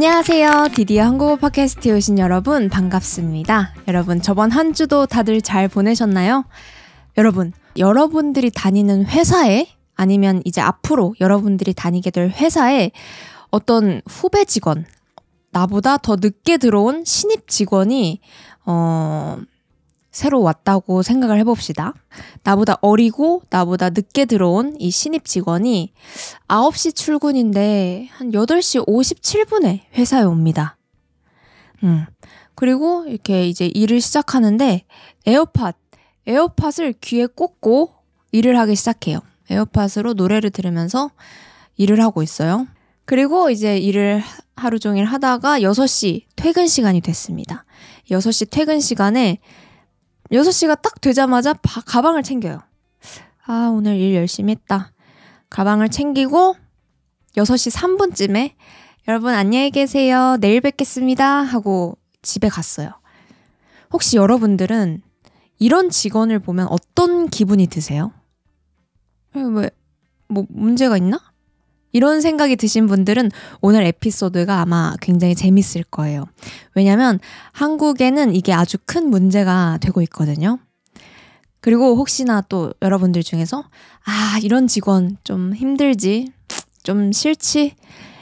안녕하세요. 디디어 한국어 팟캐스트에 오신 여러분 반갑습니다. 여러분 저번 한 주도 다들 잘 보내셨나요? 여러분, 여러분들이 다니는 회사에 아니면 이제 앞으로 여러분들이 다니게 될 회사에 어떤 후배 직원, 나보다 더 늦게 들어온 신입 직원이 어 새로 왔다고 생각을 해봅시다. 나보다 어리고 나보다 늦게 들어온 이 신입 직원이 9시 출근인데 한 8시 57분에 회사에 옵니다. 음. 그리고 이렇게 이제 일을 시작하는데 에어팟, 에어팟을 귀에 꽂고 일을 하기 시작해요. 에어팟으로 노래를 들으면서 일을 하고 있어요. 그리고 이제 일을 하루 종일 하다가 6시 퇴근 시간이 됐습니다. 6시 퇴근 시간에 6시가 딱 되자마자 바, 가방을 챙겨요. 아, 오늘 일 열심히 했다. 가방을 챙기고 6시 3분쯤에 여러분 안녕히 계세요. 내일 뵙겠습니다. 하고 집에 갔어요. 혹시 여러분들은 이런 직원을 보면 어떤 기분이 드세요? 왜, 뭐, 뭐 문제가 있나? 이런 생각이 드신 분들은 오늘 에피소드가 아마 굉장히 재밌을 거예요. 왜냐면 한국에는 이게 아주 큰 문제가 되고 있거든요. 그리고 혹시나 또 여러분들 중에서 아, 이런 직원 좀 힘들지, 좀 싫지,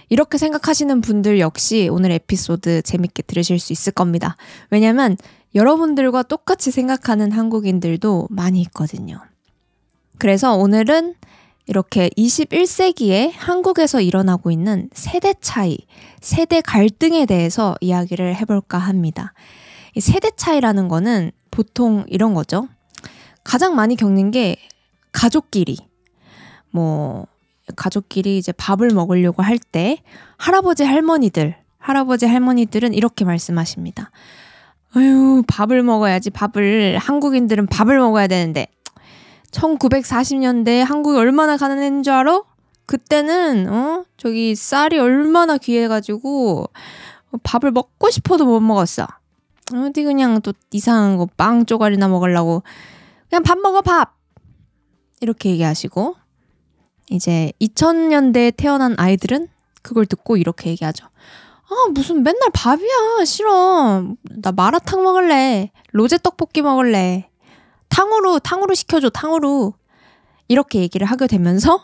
이렇게 생각하시는 분들 역시 오늘 에피소드 재밌게 들으실 수 있을 겁니다. 왜냐면 여러분들과 똑같이 생각하는 한국인들도 많이 있거든요. 그래서 오늘은 이렇게 21세기에 한국에서 일어나고 있는 세대 차이, 세대 갈등에 대해서 이야기를 해볼까 합니다. 이 세대 차이라는 거는 보통 이런 거죠. 가장 많이 겪는 게 가족끼리. 뭐, 가족끼리 이제 밥을 먹으려고 할 때 할아버지 할머니들, 할아버지 할머니들은 이렇게 말씀하십니다. 아유, 밥을 먹어야지. 밥을 한국인들은 밥을 먹어야 되는데 1940년대 한국이 얼마나 가난한 줄 알아? 그때는 어 저기 쌀이 얼마나 귀해가지고 어, 밥을 먹고 싶어도 못 먹었어. 어디 그냥 또 이상한 거 빵 쪼가리나 먹으려고 그냥 밥 먹어 밥 이렇게 얘기하시고 이제 2000년대에 태어난 아이들은 그걸 듣고 이렇게 얘기하죠. 아 무슨 맨날 밥이야 싫어 나 마라탕 먹을래 로제 떡볶이 먹을래 탕후루 탕후루 시켜줘 탕후루 이렇게 얘기를 하게 되면서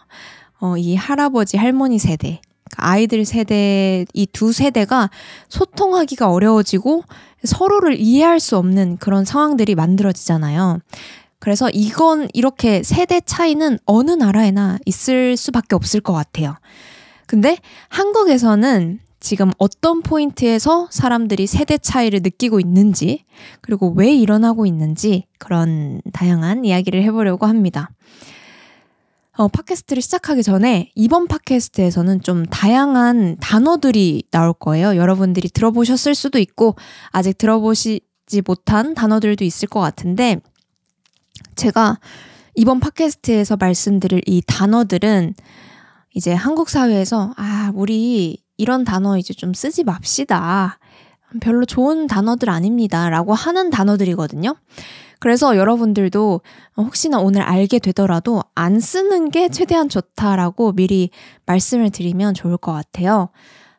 어, 이 할아버지 할머니 세대 그러니까 아이들 세대 이 두 세대가 소통하기가 어려워지고 서로를 이해할 수 없는 그런 상황들이 만들어지잖아요. 그래서 이건 이렇게 세대 차이는 어느 나라에나 있을 수밖에 없을 것 같아요. 근데 한국에서는 지금 어떤 포인트에서 사람들이 세대 차이를 느끼고 있는지, 그리고 왜 일어나고 있는지 그런 다양한 이야기를 해보려고 합니다. 어, 팟캐스트를 시작하기 전에 이번 팟캐스트에서는 좀 다양한 단어들이 나올 거예요. 여러분들이 들어보셨을 수도 있고, 아직 들어보시지 못한 단어들도 있을 것 같은데, 제가 이번 팟캐스트에서 말씀드릴 이 단어들은 이제 한국 사회에서, 아, 우리 이런 단어 이제 좀 쓰지 맙시다. 별로 좋은 단어들 아닙니다. 라고 하는 단어들이거든요. 그래서 여러분들도 혹시나 오늘 알게 되더라도 안 쓰는 게 최대한 좋다라고 미리 말씀을 드리면 좋을 것 같아요.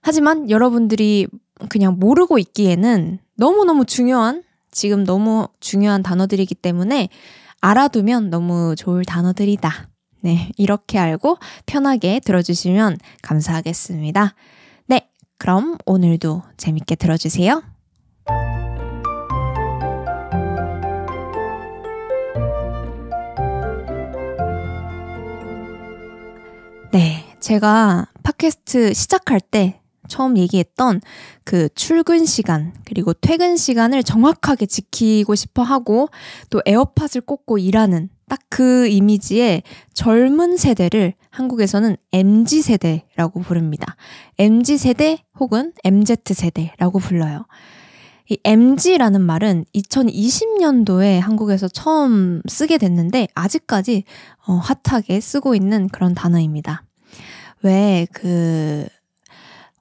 하지만 여러분들이 그냥 모르고 있기에는 너무너무 중요한, 지금 너무 중요한 단어들이기 때문에 알아두면 너무 좋을 단어들이다. 네, 이렇게 알고 편하게 들어주시면 감사하겠습니다. 그럼 오늘도 재밌게 들어주세요. 네. 제가 팟캐스트 시작할 때 처음 얘기했던 그 출근 시간, 그리고 퇴근 시간을 정확하게 지키고 싶어 하고 또 에어팟을 꽂고 일하는 딱 그 이미지에 젊은 세대를 한국에서는 MZ세대라고 부릅니다. MZ세대 혹은 MZ세대라고 불러요. 이 MG라는 말은 2020년도에 한국에서 처음 쓰게 됐는데 아직까지 어, 핫하게 쓰고 있는 그런 단어입니다. 왜그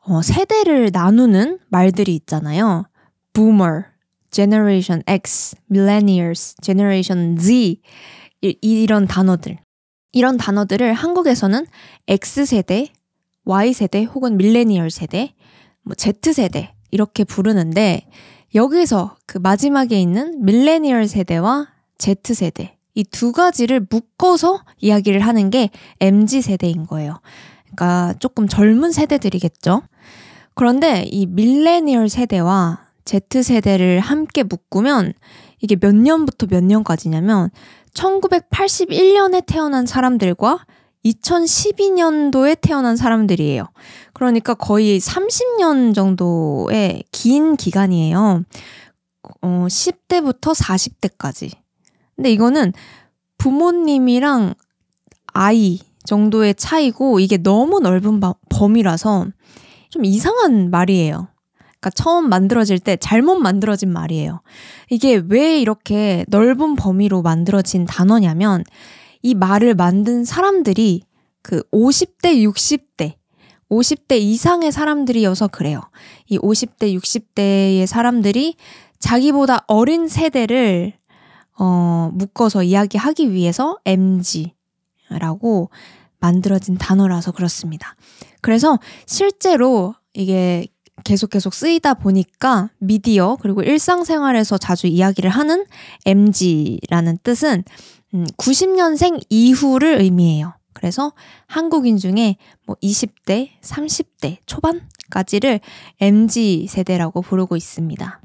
어, 세대를 나누는 말들이 있잖아요. Boomer, Generation X, Millennials, Generation Z 이, 이런 단어들. 이런 단어들을 한국에서는 X세대, Y세대 혹은 밀레니얼 세대, 뭐 Z세대 이렇게 부르는데 여기서 그 마지막에 있는 밀레니얼 세대와 Z세대 이 두 가지를 묶어서 이야기를 하는 게 MZ 세대인 거예요. 그러니까 조금 젊은 세대들이겠죠. 그런데 이 밀레니얼 세대와 Z세대를 함께 묶으면 이게 몇 년부터 몇 년까지냐면 1981년에 태어난 사람들과 2012년도에 태어난 사람들이에요. 그러니까 거의 30년 정도의 긴 기간이에요. 어, 10대부터 40대까지. 근데 이거는 부모님이랑 아이 정도의 차이고 이게 너무 넓은 범위라서 좀 이상한 말이에요. 그러니까 처음 만들어질 때 잘못 만들어진 말이에요. 이게 왜 이렇게 넓은 범위로 만들어진 단어냐면 이 말을 만든 사람들이 그 50대, 60대, 50대 이상의 사람들이어서 그래요. 이 50대, 60대의 사람들이 자기보다 어린 세대를 어, 묶어서 이야기하기 위해서 MG라고 만들어진 단어라서 그렇습니다. 그래서 실제로 이게 계속 계속 쓰이다 보니까 미디어 그리고 일상생활에서 자주 이야기를 하는 MG라는 뜻은 90년생 음, 이후를 의미해요. 그래서 한국인 중에 뭐 20대, 30대 초반까지를 MG 세대라고 부르고 있습니다.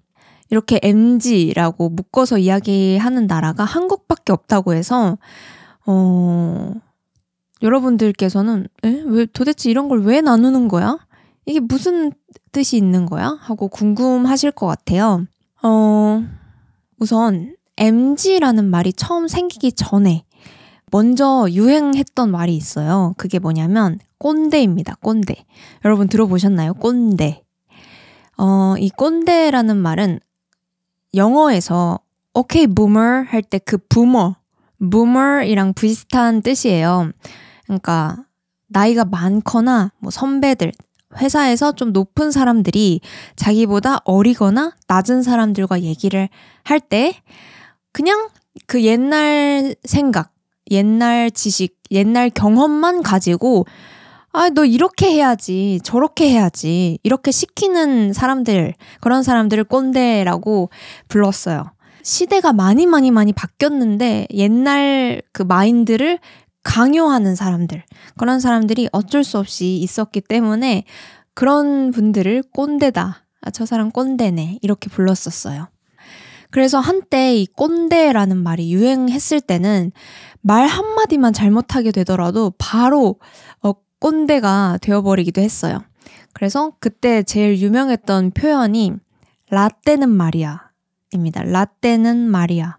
이렇게 MG라고 묶어서 이야기하는 나라가 한국밖에 없다고 해서 어 여러분들께서는 에? 왜 도대체 이런 걸 왜 나누는 거야? 이게 무슨 뜻이 있는 거야? 하고 궁금하실 것 같아요. 어, 우선 MG라는 말이 처음 생기기 전에 먼저 유행했던 말이 있어요. 그게 뭐냐면 꼰대입니다. 꼰대. 여러분 들어보셨나요? 꼰대. 어, 이 꼰대라는 말은 영어에서 오케이 부머 할때그 부머 부머이랑 비슷한 뜻이에요. 그러니까 나이가 많거나 뭐 선배들 회사에서 좀 높은 사람들이 자기보다 어리거나 낮은 사람들과 얘기를 할 때 그냥 그 옛날 생각, 옛날 지식, 옛날 경험만 가지고 아, 너 이렇게 해야지, 저렇게 해야지, 이렇게 시키는 사람들, 그런 사람들을 꼰대라고 불렀어요. 시대가 많이 많이 많이 바뀌었는데 옛날 그 마인드를 강요하는 사람들, 그런 사람들이 어쩔 수 없이 있었기 때문에 그런 분들을 꼰대다. 아, 저 사람 꼰대네. 이렇게 불렀었어요. 그래서 한때 이 꼰대라는 말이 유행했을 때는 말 한마디만 잘못하게 되더라도 바로 어, 꼰대가 되어버리기도 했어요. 그래서 그때 제일 유명했던 표현이 라떼는 말이야. 입니다. 라떼는 말이야.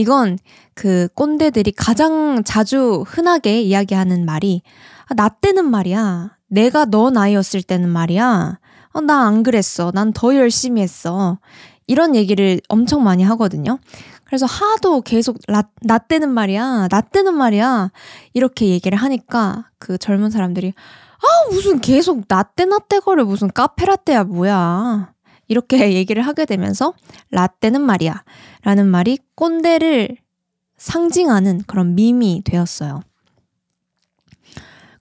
이건 그 꼰대들이 가장 자주 흔하게 이야기하는 말이 아, 나 때는 말이야. 내가 너 나이였을 때는 말이야. 아, 나안 그랬어. 난 더 열심히 했어. 이런 얘기를 엄청 많이 하거든요. 그래서 하도 계속 나, 나 때는 말이야. 나 때는 말이야. 이렇게 얘기를 하니까 그 젊은 사람들이 아, 무슨 계속 나 때 나 때거를 무슨 카페라떼야, 뭐야. 이렇게 얘기를 하게 되면서 라떼는 말이야 라는 말이 꼰대를 상징하는 그런 밈이 되었어요.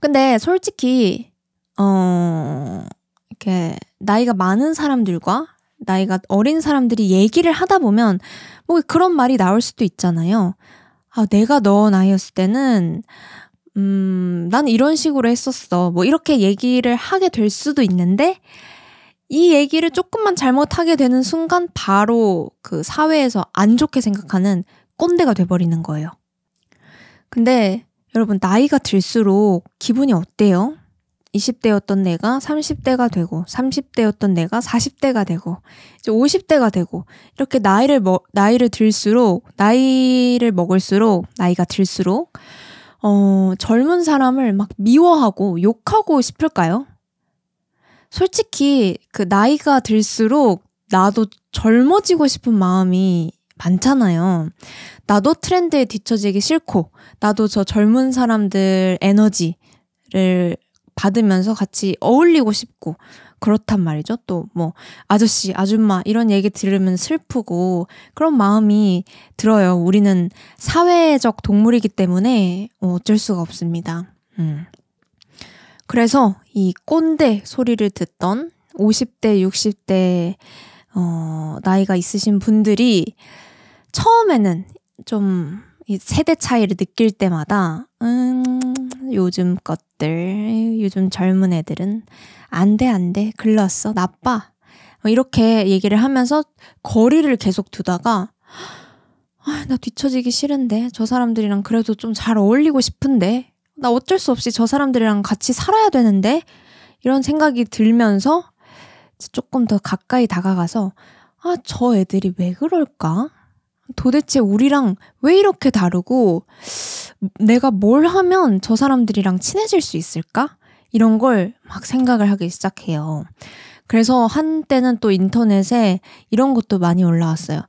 근데 솔직히 어 이렇게 나이가 많은 사람들과 나이가 어린 사람들이 얘기를 하다 보면 뭐 그런 말이 나올 수도 있잖아요. 아, 내가 너 나이였을 때는 음, 난 이런 식으로 했었어. 뭐 이렇게 얘기를 하게 될 수도 있는데 이 얘기를 조금만 잘못하게 되는 순간 바로 그 사회에서 안 좋게 생각하는 꼰대가 돼버리는 거예요. 근데 여러분 나이가 들수록 기분이 어때요? 20대였던 내가 30대가 되고 30대였던 내가 40대가 되고 이제 50대가 되고 이렇게 나이를 먹 나이를 들수록 나이를 먹을수록 나이가 들수록 어 젊은 사람을 막 미워하고 욕하고 싶을까요? 솔직히 그 나이가 들수록 나도 젊어지고 싶은 마음이 많잖아요. 나도 트렌드에 뒤처지기 싫고, 나도 저 젊은 사람들 에너지를 받으면서 같이 어울리고 싶고, 그렇단 말이죠. 또 뭐, 아저씨, 아줌마, 이런 얘기 들으면 슬프고, 그런 마음이 들어요. 우리는 사회적 동물이기 때문에 어, 어쩔 수가 없습니다. 음. 그래서 이 꼰대 소리를 듣던 50대, 60대, 어, 나이가 있으신 분들이 처음에는 좀 이 세대 차이를 느낄 때마다, 음, 요즘 것들, 요즘 젊은 애들은 안 돼, 안 돼, 글렀어, 나빠. 뭐 이렇게 얘기를 하면서 거리를 계속 두다가, 아, 나 뒤처지기 싫은데, 저 사람들이랑 그래도 좀 잘 어울리고 싶은데, 나 어쩔 수 없이 저 사람들이랑 같이 살아야 되는데 이런 생각이 들면서 조금 더 가까이 다가가서 아, 저 애들이 왜 그럴까? 도대체 우리랑 왜 이렇게 다르고 내가 뭘 하면 저 사람들이랑 친해질 수 있을까? 이런 걸 막 생각을 하기 시작해요. 그래서 한때는 또 인터넷에 이런 것도 많이 올라왔어요.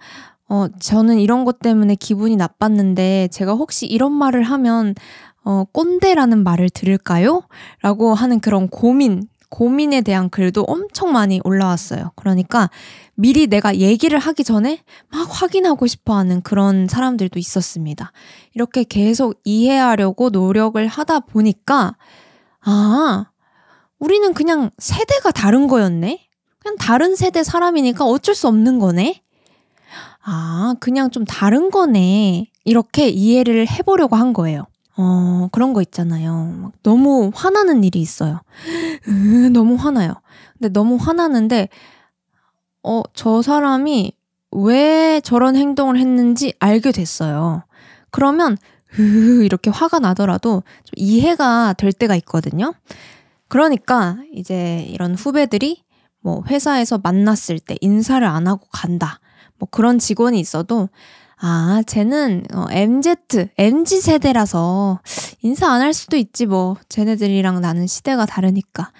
어, 저는 이런 것 때문에 기분이 나빴는데 제가 혹시 이런 말을 하면 어, 꼰대라는 말을 들을까요? 라고 하는 그런 고민, 고민에 대한 글도 엄청 많이 올라왔어요. 그러니까 미리 내가 얘기를 하기 전에 막 확인하고 싶어 하는 그런 사람들도 있었습니다. 이렇게 계속 이해하려고 노력을 하다 보니까, 아, 우리는 그냥 세대가 다른 거였네? 그냥 다른 세대 사람이니까 어쩔 수 없는 거네? 아, 그냥 좀 다른 거네. 이렇게 이해를 해보려고 한 거예요. 어, 그런 거 있잖아요. 막 너무 화나는 일이 있어요. 너무 화나요. 근데 너무 화나는데, 어, 저 사람이 왜 저런 행동을 했는지 알게 됐어요. 그러면, 이렇게 화가 나더라도 좀 이해가 될 때가 있거든요. 그러니까 이제 이런 후배들이 뭐 회사에서 만났을 때 인사를 안 하고 간다. 뭐 그런 직원이 있어도 아, 쟤는 MZ, 어, MZ 세대라서 인사 안 할 수도 있지 뭐. 쟤네들이랑 나는 시대가 다르니까.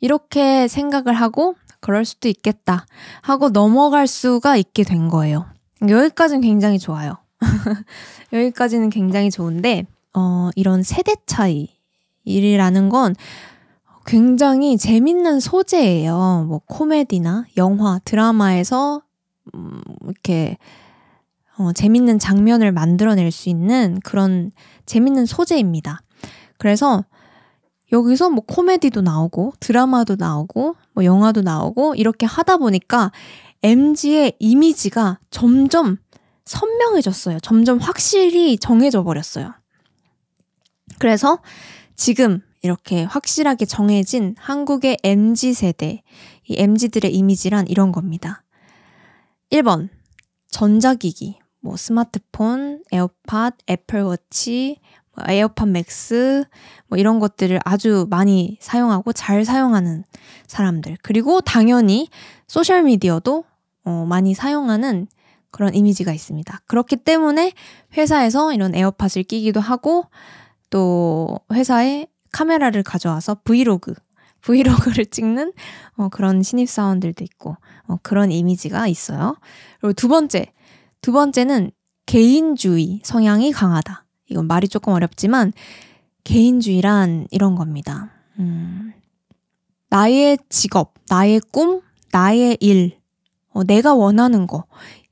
이렇게 생각을 하고 그럴 수도 있겠다 하고 넘어갈 수가 있게 된 거예요. 여기까지는 굉장히 좋아요. 여기까지는 굉장히 좋은데 어, 이런 세대 차이 일이라는 건 굉장히 재밌는 소재예요. 뭐 코미디나 영화, 드라마에서 음, 이렇게 어, 재밌는 장면을 만들어낼 수 있는 그런 재밌는 소재입니다. 그래서 여기서 뭐 코미디도 나오고 드라마도 나오고 뭐 영화도 나오고 이렇게 하다 보니까 MG의 이미지가 점점 선명해졌어요. 점점 확실히 정해져 버렸어요. 그래서 지금 이렇게 확실하게 정해진 한국의 MG 세대, 이 MG들의 이미지란 이런 겁니다. 1번, 전자기기. 뭐 스마트폰, 에어팟, 애플워치, 뭐 에어팟 맥스 뭐 이런 것들을 아주 많이 사용하고 잘 사용하는 사람들 그리고 당연히 소셜 미디어도 어, 많이 사용하는 그런 이미지가 있습니다. 그렇기 때문에 회사에서 이런 에어팟을 끼기도 하고 또 회사에 카메라를 가져와서 브이로그 브이로그를 찍는 어, 그런 신입사원들도 있고 어, 그런 이미지가 있어요. 그리고 두 번째 두 번째는 개인주의 성향이 강하다. 이건 말이 조금 어렵지만 개인주의란 이런 겁니다. 음, 나의 직업, 나의 꿈, 나의 일, 어, 내가 원하는 거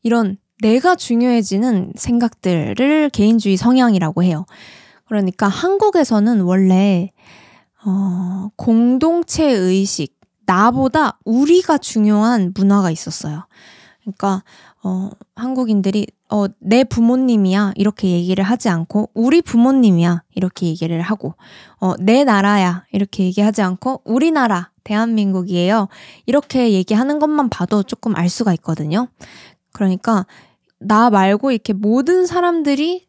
이런 내가 중요해지는 생각들을 개인주의 성향이라고 해요. 그러니까 한국에서는 원래 어, 공동체 의식, 나보다 우리가 중요한 문화가 있었어요. 그러니까 어, 한국인들이 어, 내 부모님이야 이렇게 얘기를 하지 않고 우리 부모님이야 이렇게 얘기를 하고 어, 내 나라야 이렇게 얘기하지 않고 우리나라 대한민국이에요 이렇게 얘기하는 것만 봐도 조금 알 수가 있거든요. 그러니까 나 말고 이렇게 모든 사람들이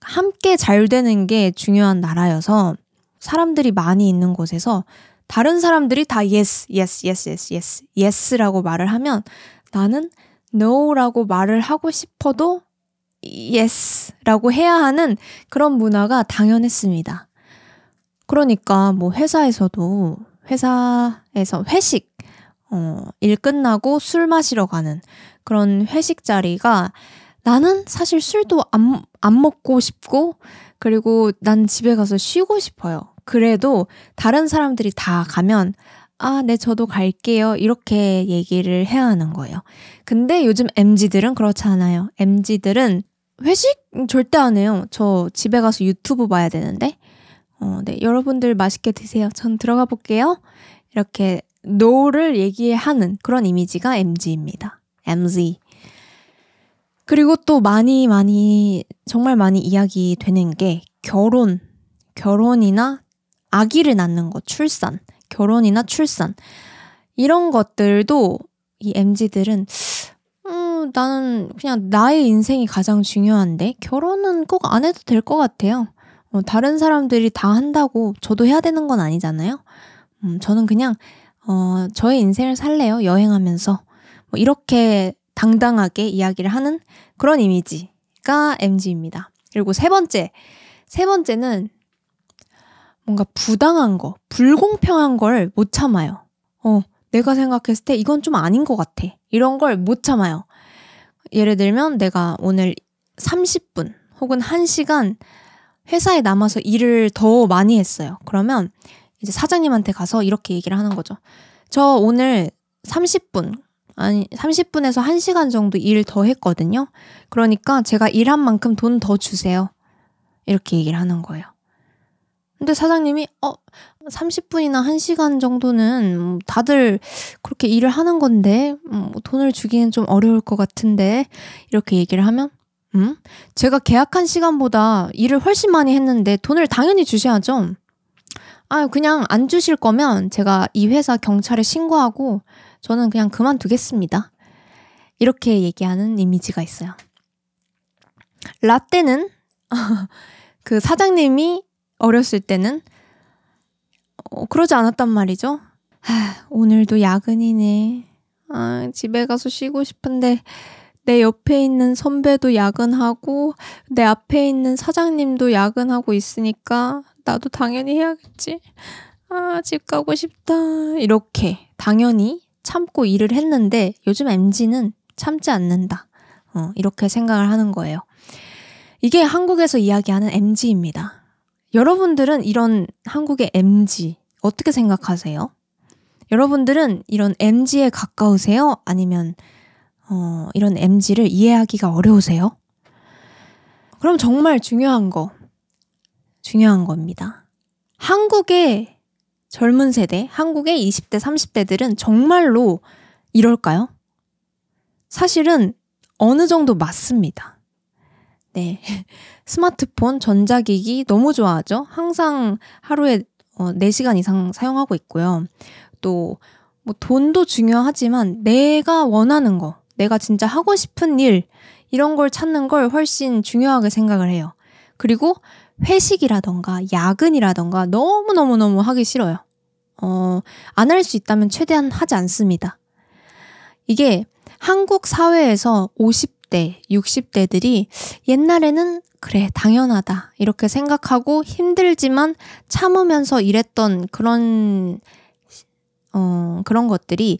함께 잘 되는 게 중요한 나라여서 사람들이 많이 있는 곳에서 다른 사람들이 다 yes, yes, yes, yes, yes, yes라고 말을 하면 나는 no라고 말을 하고 싶어도 yes라고 해야 하는 그런 문화가 당연했습니다. 그러니까 뭐 회사에서도 회사에서 회식 어, 일 끝나고 술 마시러 가는 그런 회식 자리가 나는 사실 술도 안, 안 먹고 싶고, 그리고 난 집에 가서 쉬고 싶어요. 그래도 다른 사람들이 다 가면, 아, 네, 저도 갈게요. 이렇게 얘기를 해야 하는 거예요. 근데 요즘 m g 들은 그렇지 않아요. m g 들은 회식 절대 안 해요. 저 집에 가서 유튜브 봐야 되는데. 어, 네, 여러분들 맛있게 드세요. 전 들어가 볼게요. 이렇게 노를 얘기하는 그런 이미지가 m g 입니다 MZ. 그리고 또 많이 많이 정말 많이 이야기되는 게 결혼, 결혼이나 아기를 낳는 것, 출산. 결혼이나 출산 이런 것들도 이 MZ들은 음, 나는 그냥 나의 인생이 가장 중요한데 결혼은 꼭 안 해도 될 것 같아요. 어, 다른 사람들이 다 한다고 저도 해야 되는 건 아니잖아요. 음, 저는 그냥 어, 저의 인생을 살래요. 여행하면서 뭐 이렇게 당당하게 이야기를 하는 그런 이미지가 MG입니다. 그리고 세 번째, 세 번째는 뭔가 부당한 거, 불공평한 걸 못 참아요. 어, 내가 생각했을 때 이건 좀 아닌 것 같아. 이런 걸 못 참아요. 예를 들면 내가 오늘 30분 혹은 1시간 회사에 남아서 일을 더 많이 했어요. 그러면 이제 사장님한테 가서 이렇게 얘기를 하는 거죠. 저 오늘 30분, 아니, 30분에서 1시간 정도 일 더 했거든요. 그러니까 제가 일한 만큼 돈 더 주세요. 이렇게 얘기를 하는 거예요. 근데 사장님이 어 30분이나 1시간 정도는 뭐 다들 그렇게 일을 하는 건데 음, 뭐 돈을 주기는 좀 어려울 것 같은데 이렇게 얘기를 하면 음? 제가 계약한 시간보다 일을 훨씬 많이 했는데 돈을 당연히 주셔야죠. 아, 그냥 안 주실 거면 제가 이 회사 경찰에 신고하고 저는 그냥 그만두겠습니다. 이렇게 얘기하는 이미지가 있어요. 라떼는 그 사장님이 어렸을 때는 어, 그러지 않았단 말이죠. 하, 오늘도 야근이네. 아, 집에 가서 쉬고 싶은데 내 옆에 있는 선배도 야근하고 내 앞에 있는 사장님도 야근하고 있으니까 나도 당연히 해야겠지. 아, 집 가고 싶다. 이렇게 당연히 참고 일을 했는데 요즘 MZ는 참지 않는다. 어, 이렇게 생각을 하는 거예요. 이게 한국에서 이야기하는 MZ입니다. 여러분들은 이런 한국의 MG 어떻게 생각하세요? 여러분들은 이런 MG에 가까우세요? 아니면 어, 이런 MG를 이해하기가 어려우세요? 그럼 정말 중요한 거, 중요한 겁니다. 한국의 젊은 세대, 한국의 20대, 30대들은 정말로 이럴까요? 사실은 어느 정도 맞습니다. 네. 스마트폰, 전자기기 너무 좋아하죠? 항상 하루에 어, 4시간 이상 사용하고 있고요. 또, 뭐 돈도 중요하지만 내가 원하는 거, 내가 진짜 하고 싶은 일, 이런 걸 찾는 걸 훨씬 중요하게 생각을 해요. 그리고 회식이라던가 야근이라던가 너무너무너무 하기 싫어요. 어, 안 할 수 있다면 최대한 하지 않습니다. 이게 한국 사회에서 50 50대, 60대들이 옛날에는 그래, 당연하다. 이렇게 생각하고 힘들지만 참으면서 일했던 그런, 어, 그런 것들이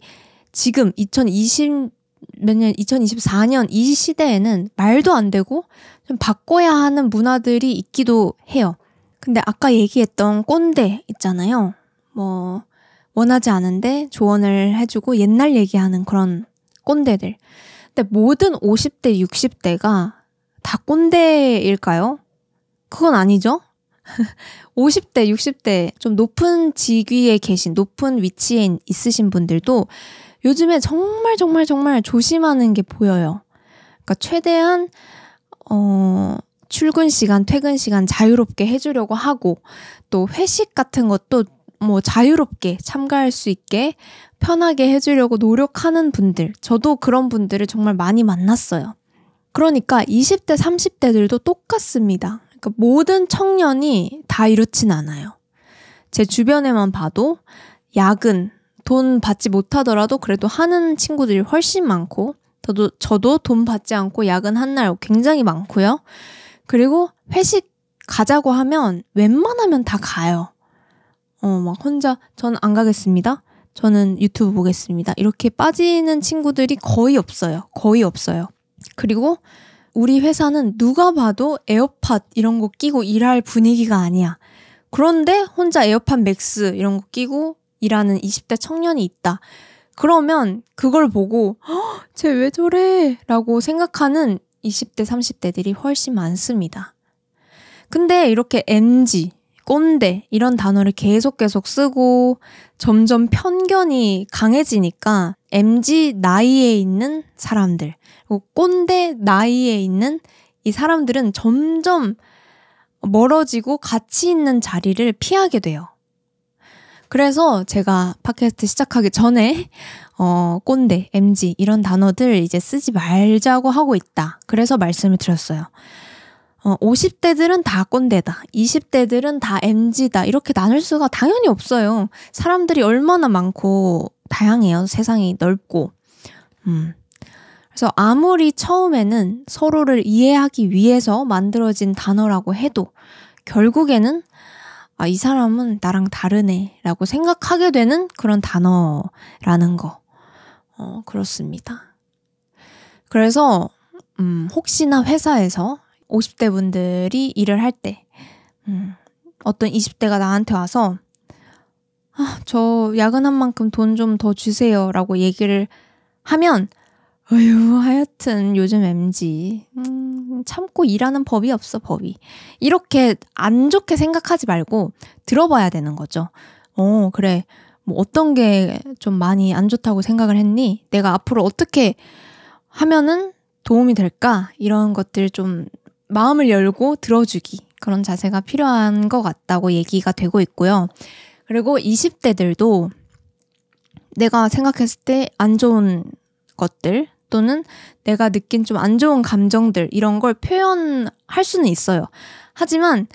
지금 2020, 몇 년, 2024년 이 시대에는 말도 안 되고 좀 바꿔야 하는 문화들이 있기도 해요. 근데 아까 얘기했던 꼰대 있잖아요. 뭐, 원하지 않은데 조언을 해주고 옛날 얘기하는 그런 꼰대들. 50대, 모든 50대, 60대가 다 꼰대일까요? 그건 아니죠? 50대, 60대 좀 높은 직위에 계신, 높은 위치에 있으신 분들도 요즘에 정말 정말 정말 조심하는 게 보여요. 그러니까 최대한 어 출근 시간, 퇴근 시간 자유롭게 해주려고 하고 또 회식 같은 것도 뭐 자유롭게 참가할 수 있게 편하게 해주려고 노력하는 분들, 저도 그런 분들을 정말 많이 만났어요. 그러니까 20대, 30대들도 똑같습니다. 그러니까 모든 청년이 다 이렇진 않아요. 제 주변에만 봐도 야근, 돈 받지 못하더라도 그래도 하는 친구들이 훨씬 많고, 저도, 저도 돈 받지 않고 야근한 날 굉장히 많고요. 그리고 회식 가자고 하면 웬만하면 다 가요. 어, 막 혼자 저는 안 가겠습니다. 저는 유튜브 보겠습니다. 이렇게 빠지는 친구들이 거의 없어요. 거의 없어요. 그리고 우리 회사는 누가 봐도 에어팟 이런 거 끼고 일할 분위기가 아니야. 그런데 혼자 에어팟 맥스 이런 거 끼고 일하는 20대 청년이 있다. 그러면 그걸 보고 쟤왜 저래? 라고 생각하는 20대, 30대들이 훨씬 많습니다. 근데 이렇게 MG, 꼰대 이런 단어를 계속 계속 쓰고 점점 편견이 강해지니까 MG 나이에 있는 사람들, 그리고 꼰대 나이에 있는 이 사람들은 점점 멀어지고 가치 있는 자리를 피하게 돼요. 그래서 제가 팟캐스트 시작하기 전에 어, 꼰대, MG 이런 단어들 이제 쓰지 말자고 하고 있다. 그래서 말씀을 드렸어요. 어, 50대들은 다 꼰대다. 20대들은 다 MG다. 이렇게 나눌 수가 당연히 없어요. 사람들이 얼마나 많고 다양해요. 세상이 넓고. 음. 그래서 아무리 처음에는 서로를 이해하기 위해서 만들어진 단어라고 해도 결국에는 아, 이 사람은 나랑 다르네 라고 생각하게 되는 그런 단어라는 거. 어, 그렇습니다. 그래서, 음, 혹시나 회사에서 50대 분들이 일을 할 때, 음, 어떤 20대가 나한테 와서, 아, 저 야근한 만큼 돈 좀 더 주세요. 라고 얘기를 하면, 어휴, 하여튼 요즘 MG. 음, 참고 일하는 법이 없어, 법이. 이렇게 안 좋게 생각하지 말고 들어봐야 되는 거죠. 어, 그래. 뭐 어떤 게 좀 많이 안 좋다고 생각을 했니? 내가 앞으로 어떻게 하면은 도움이 될까? 이런 것들 좀 마음을 열고 들어주기 그런 자세가 필요한 것 같다고 얘기가 되고 있고요. 그리고 20대들도 내가 생각했을 때 안 좋은 것들 또는 내가 느낀 좀 안 좋은 감정들 이런 걸 표현할 수는 있어요. 하지만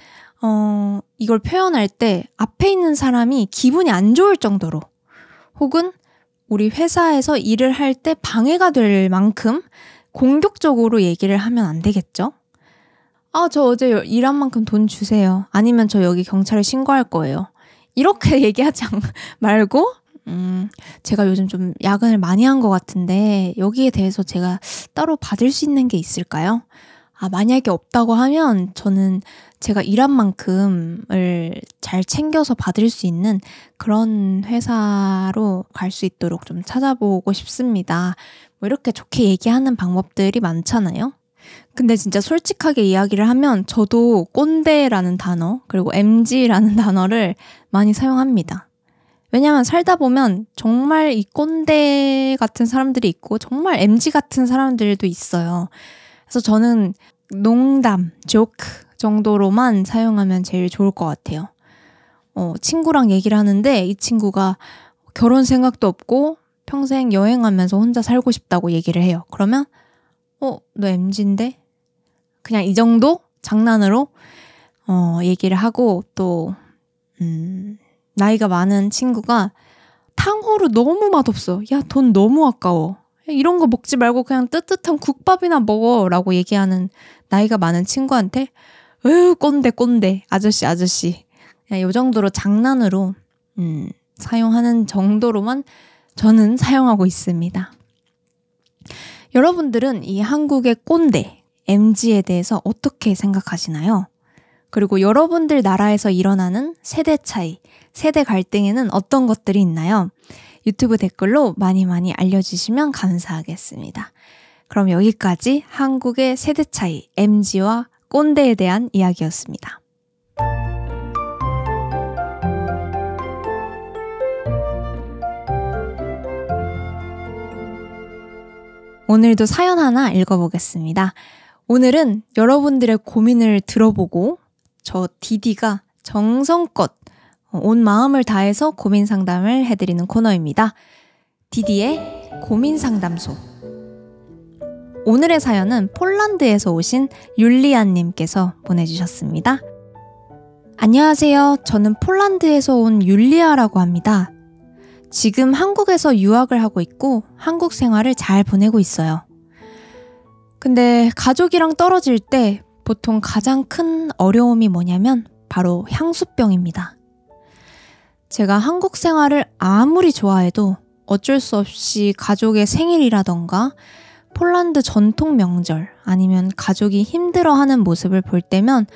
어, 이걸 표현할 때 앞에 있는 사람이 기분이 안 좋을 정도로 혹은 우리 회사에서 일을 할 때 방해가 될 만큼 공격적으로 얘기를 하면 안 되겠죠. 아, 저 어제 일한 만큼 돈 주세요. 아니면 저 여기 경찰에 신고할 거예요. 이렇게 얘기하지 말고, 음, 제가 요즘 좀 야근을 많이 한 것 같은데, 여기에 대해서 제가 따로 받을 수 있는 게 있을까요? 아, 만약에 없다고 하면 저는 제가 일한 만큼을 잘 챙겨서 받을 수 있는 그런 회사로 갈 수 있도록 좀 찾아보고 싶습니다. 뭐 이렇게 좋게 얘기하는 방법들이 많잖아요. 근데 진짜 솔직하게 이야기를 하면 저도 꼰대라는 단어, 그리고 MG라는 단어를 많이 사용합니다. 왜냐하면 살다 보면 정말 이 꼰대 같은 사람들이 있고 정말 MG 같은 사람들도 있어요. 그래서 저는 농담, 조크 정도로만 사용하면 제일 좋을 것 같아요. 어, 친구랑 얘기를 하는데 이 친구가 결혼 생각도 없고 평생 여행하면서 혼자 살고 싶다고 얘기를 해요. 그러면 어, 너 MG인데? 그냥 이 정도 장난으로 어, 얘기를 하고 또 음, 나이가 많은 친구가 탕후루 너무 맛없어. 야, 돈 너무 아까워. 이런 거 먹지 말고 그냥 뜨뜻한 국밥이나 먹어. 라고 얘기하는 나이가 많은 친구한테, 으, 꼰대, 꼰대. 아저씨, 아저씨. 그냥 요 정도로 장난으로, 음, 사용하는 정도로만 저는 사용하고 있습니다. 여러분들은 이 한국의 꼰대, MG에 대해서 어떻게 생각하시나요? 그리고 여러분들 나라에서 일어나는 세대 차이, 세대 갈등에는 어떤 것들이 있나요? 유튜브 댓글로 많이 많이 알려주시면 감사하겠습니다. 그럼 여기까지 한국의 세대 차이, MG와 꼰대에 대한 이야기였습니다. 오늘도 사연 하나 읽어보겠습니다. 오늘은 여러분들의 고민을 들어보고 저 디디가 정성껏 어, 온 마음을 다해서 고민 상담을 해드리는 코너입니다. 디디의 고민 상담소. 오늘의 사연은 폴란드에서 오신 율리아님께서 보내주셨습니다. 안녕하세요. 저는 폴란드에서 온 율리아라고 합니다. 지금 한국에서 유학을 하고 있고 한국 생활을 잘 보내고 있어요. 근데 가족이랑 떨어질 때 보통 가장 큰 어려움이 뭐냐면 바로 향수병입니다. 제가 한국 생활을 아무리 좋아해도 어쩔 수 없이 가족의 생일이라던가 폴란드 전통 명절 아니면 가족이 힘들어하는 모습을 볼 때면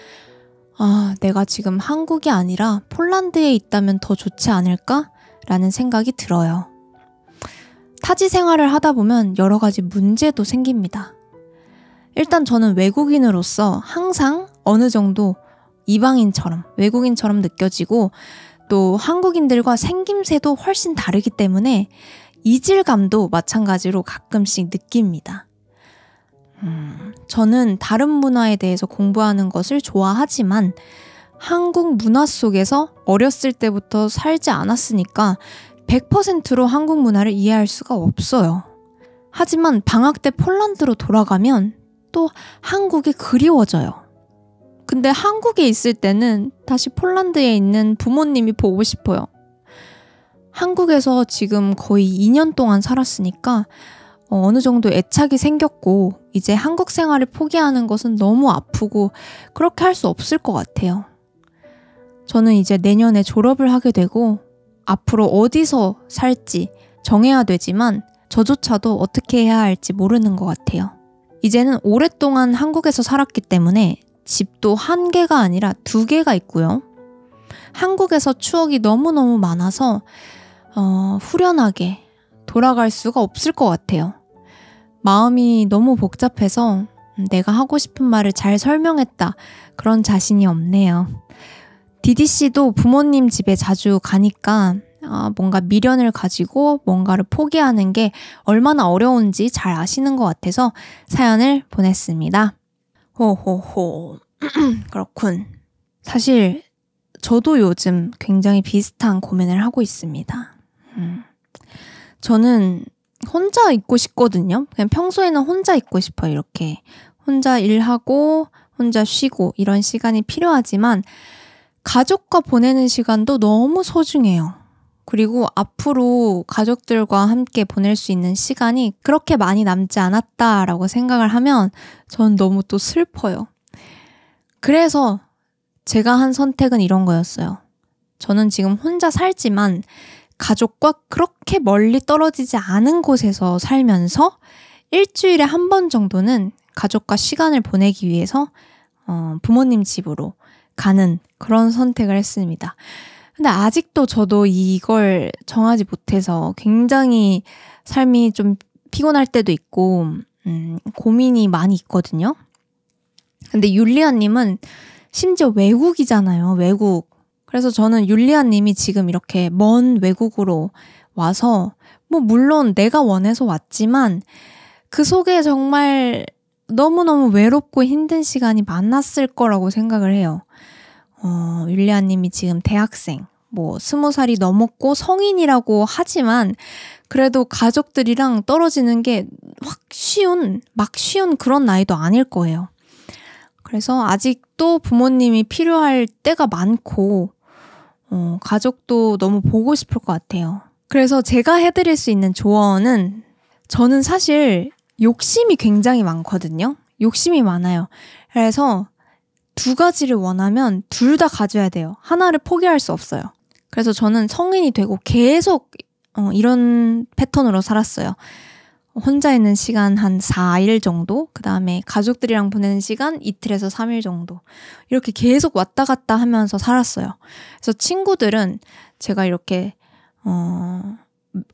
아, 내가 지금 한국이 아니라 폴란드에 있다면 더 좋지 않을까? 라는 생각이 들어요. 타지 생활을 하다 보면 여러 가지 문제도 생깁니다. 일단 저는 외국인으로서 항상 어느 정도 이방인처럼, 외국인처럼 느껴지고 또 한국인들과 생김새도 훨씬 다르기 때문에 이질감도 마찬가지로 가끔씩 느낍니다. 음, 저는 다른 문화에 대해서 공부하는 것을 좋아하지만 한국 문화 속에서 어렸을 때부터 살지 않았으니까 100%로 한국 문화를 이해할 수가 없어요. 하지만 방학 때 폴란드로 돌아가면 또 한국이 그리워져요. 근데 한국에 있을 때는 다시 폴란드에 있는 부모님이 보고 싶어요. 한국에서 지금 거의 2년 동안 살았으니까 어느 정도 애착이 생겼고 이제 한국 생활을 포기하는 것은 너무 아프고 그렇게 할 수 없을 것 같아요. 저는 이제 내년에 졸업을 하게 되고 앞으로 어디서 살지 정해야 되지만 저조차도 어떻게 해야 할지 모르는 것 같아요. 이제는 오랫동안 한국에서 살았기 때문에 집도 한 개가 아니라 두 개가 있고요. 한국에서 추억이 너무너무 많아서 어, 후련하게 돌아갈 수가 없을 것 같아요. 마음이 너무 복잡해서 내가 하고 싶은 말을 잘 설명했다. 그런 자신이 없네요. 디디 씨도 부모님 집에 자주 가니까 어, 뭔가 미련을 가지고 뭔가를 포기하는 게 얼마나 어려운지 잘 아시는 것 같아서 사연을 보냈습니다. 호호호. 그렇군. 사실 저도 요즘 굉장히 비슷한 고민을 하고 있습니다. 음. 저는 혼자 있고 싶거든요. 그냥 평소에는 혼자 있고 싶어요. 이렇게 혼자 일하고 혼자 쉬고 이런 시간이 필요하지만 가족과 보내는 시간도 너무 소중해요. 그리고 앞으로 가족들과 함께 보낼 수 있는 시간이 그렇게 많이 남지 않았다라고 생각을 하면 전 너무 또 슬퍼요. 그래서 제가 한 선택은 이런 거였어요. 저는 지금 혼자 살지만 가족과 그렇게 멀리 떨어지지 않은 곳에서 살면서 일주일에 한 번 정도는 가족과 시간을 보내기 위해서 어, 부모님 집으로 가는 그런 선택을 했습니다. 근데 아직도 저도 이걸 정하지 못해서 굉장히 삶이 좀 피곤할 때도 있고, 음, 고민이 많이 있거든요. 근데 율리아님은 심지어 외국이잖아요. 외국. 그래서 저는 율리아님이 지금 이렇게 먼 외국으로 와서, 뭐, 물론 내가 원해서 왔지만, 그 속에 정말 너무너무 외롭고 힘든 시간이 많았을 거라고 생각을 해요. 어, 율리아님이 지금 대학생, 뭐 스무 살이 넘었고 성인이라고 하지만 그래도 가족들이랑 떨어지는 게 확 쉬운, 막 쉬운 그런 나이도 아닐 거예요. 그래서 아직도 부모님이 필요할 때가 많고, 어, 가족도 너무 보고 싶을 것 같아요. 그래서 제가 해드릴 수 있는 조언은 저는 사실 욕심이 굉장히 많거든요. 욕심이 많아요. 그래서 두 가지를 원하면 둘 다 가져야 돼요. 하나를 포기할 수 없어요. 그래서 저는 성인이 되고 계속 어, 이런 패턴으로 살았어요. 혼자 있는 시간 한 4일 정도, 그 다음에 가족들이랑 보내는 시간 이틀에서 3일 정도. 이렇게 계속 왔다 갔다 하면서 살았어요. 그래서 친구들은 제가 이렇게, 어,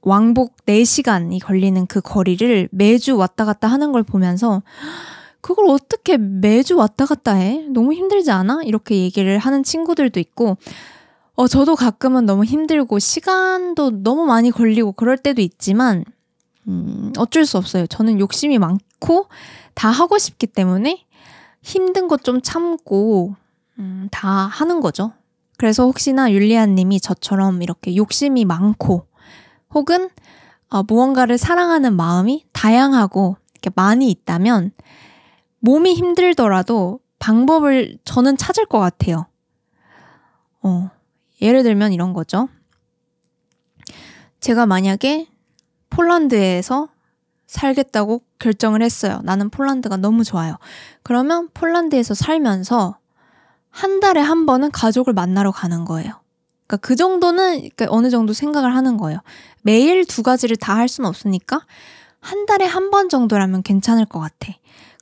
왕복 4시간이 걸리는 그 거리를 매주 왔다 갔다 하는 걸 보면서 그걸 어떻게 매주 왔다 갔다 해? 너무 힘들지 않아? 이렇게 얘기를 하는 친구들도 있고, 어, 저도 가끔은 너무 힘들고, 시간도 너무 많이 걸리고, 그럴 때도 있지만, 음, 어쩔 수 없어요. 저는 욕심이 많고, 다 하고 싶기 때문에, 힘든 것 좀 참고, 음, 다 하는 거죠. 그래서 혹시나 율리안 님이 저처럼 이렇게 욕심이 많고, 혹은, 어, 무언가를 사랑하는 마음이 다양하고, 이렇게 많이 있다면, 몸이 힘들더라도 방법을 저는 찾을 것 같아요. 어, 예를 들면 이런 거죠. 제가 만약에 폴란드에서 살겠다고 결정을 했어요. 나는 폴란드가 너무 좋아요. 그러면 폴란드에서 살면서 한 달에 한 번은 가족을 만나러 가는 거예요. 그러니까 그 정도는 그러니까 어느 정도 생각을 하는 거예요. 매일 두 가지를 다 할 수는 없으니까 한 달에 한 번 정도라면 괜찮을 것 같아.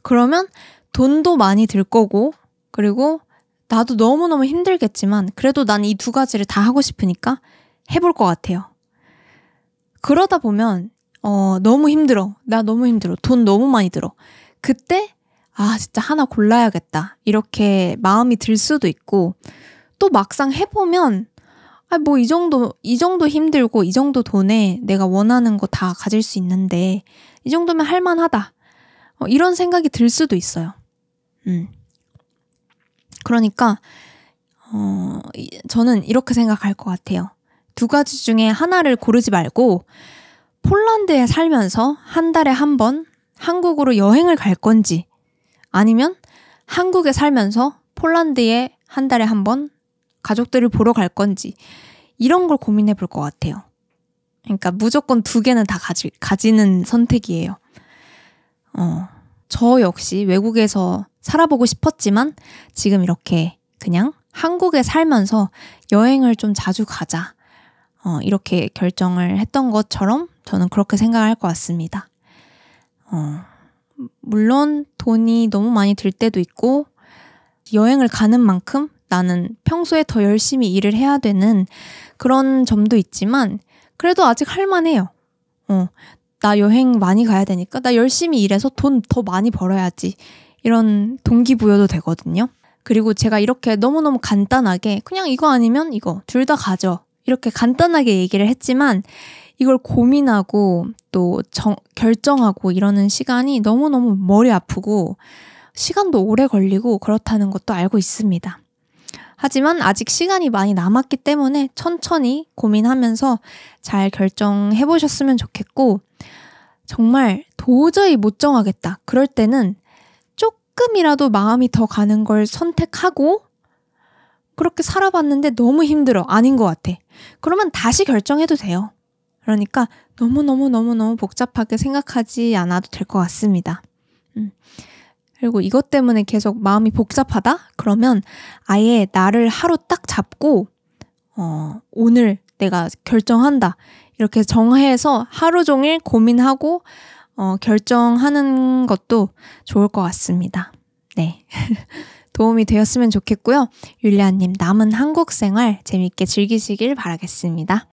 그러면 돈도 많이 들 거고, 그리고 나도 너무너무 힘들겠지만, 그래도 난 이 두 가지를 다 하고 싶으니까 해볼 것 같아요. 그러다 보면, 어, 너무 힘들어. 나 너무 힘들어. 돈 너무 많이 들어. 그때, 아, 진짜 하나 골라야겠다. 이렇게 마음이 들 수도 있고, 또 막상 해보면, 아, 뭐, 이 정도, 이 정도 힘들고, 이 정도 돈에 내가 원하는 거 다 가질 수 있는데, 이 정도면 할만하다. 어, 이런 생각이 들 수도 있어요. 음. 그러니까 어, 저는 이렇게 생각할 것 같아요. 두 가지 중에 하나를 고르지 말고 폴란드에 살면서 한 달에 한 번 한국으로 여행을 갈 건지 아니면 한국에 살면서 폴란드에 한 달에 한 번 가족들을 보러 갈 건지 이런 걸 고민해 볼 것 같아요. 그러니까 무조건 두 개는 다 가지, 가지는 선택이에요. 어, 저 역시 외국에서 살아보고 싶었지만 지금 이렇게 그냥 한국에 살면서 여행을 좀 자주 가자. 어, 이렇게 결정을 했던 것처럼 저는 그렇게 생각할 것 같습니다. 어, 물론 돈이 너무 많이 들 때도 있고 여행을 가는 만큼 나는 평소에 더 열심히 일을 해야 되는 그런 점도 있지만 그래도 아직 할만해요. 어, 나 여행 많이 가야 되니까 나 열심히 일해서 돈 더 많이 벌어야지 이런 동기부여도 되거든요. 그리고 제가 이렇게 너무너무 간단하게 그냥 이거 아니면 이거 둘 다 가져 이렇게 간단하게 얘기를 했지만 이걸 고민하고 또 정, 결정하고 이러는 시간이 너무너무 머리 아프고 시간도 오래 걸리고 그렇다는 것도 알고 있습니다. 하지만 아직 시간이 많이 남았기 때문에 천천히 고민하면서 잘 결정해 보셨으면 좋겠고, 정말 도저히 못 정하겠다. 그럴 때는 조금이라도 마음이 더 가는 걸 선택하고 그렇게 살아봤는데 너무 힘들어. 아닌 것 같아. 그러면 다시 결정해도 돼요. 그러니까 너무너무너무너무 복잡하게 생각하지 않아도 될 것 같습니다. 음. 그리고 이것 때문에 계속 마음이 복잡하다? 그러면 아예 나를 하루 딱 잡고, 어, 오늘 내가 결정한다. 이렇게 정해서 하루 종일 고민하고 어, 결정하는 것도 좋을 것 같습니다. 네. 도움이 되었으면 좋겠고요. 율리아님 남은 한국 생활 재밌게 즐기시길 바라겠습니다.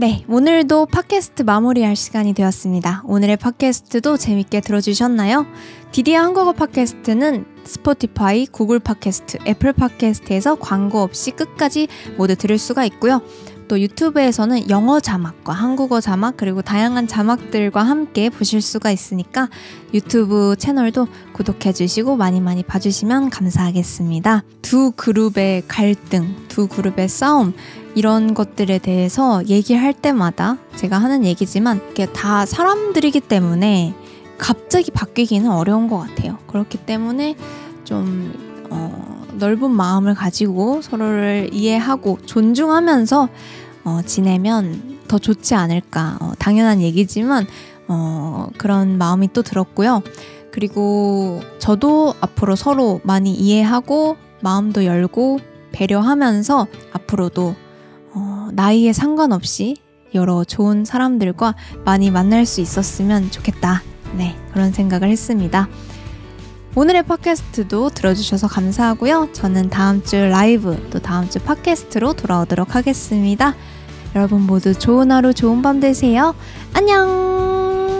네, 오늘도 팟캐스트 마무리할 시간이 되었습니다. 오늘의 팟캐스트도 재밌게 들어주셨나요? 디디아 한국어 팟캐스트는 스포티파이, 구글 팟캐스트, 애플 팟캐스트에서 광고 없이 끝까지 모두 들을 수가 있고요. 또 유튜브에서는 영어 자막과 한국어 자막 그리고 다양한 자막들과 함께 보실 수가 있으니까 유튜브 채널도 구독해 주시고 많이 많이 봐주시면 감사하겠습니다. 두 그룹의 갈등, 두 그룹의 싸움 이런 것들에 대해서 얘기할 때마다 제가 하는 얘기지만 이게 다 사람들이기 때문에 갑자기 바뀌기는 어려운 것 같아요. 그렇기 때문에 좀 넓은 마음을 가지고 서로를 이해하고 존중하면서 어, 지내면 더 좋지 않을까. 어, 당연한 얘기지만 어, 그런 마음이 또 들었고요. 그리고 저도 앞으로 서로 많이 이해하고 마음도 열고 배려하면서 앞으로도 어, 나이에 상관없이 여러 좋은 사람들과 많이 만날 수 있었으면 좋겠다. 네, 그런 생각을 했습니다. 오늘의 팟캐스트도 들어주셔서 감사하고요. 저는 다음 주 라이브 또 다음 주 팟캐스트로 돌아오도록 하겠습니다. 여러분 모두 좋은 하루 좋은 밤 되세요. 안녕!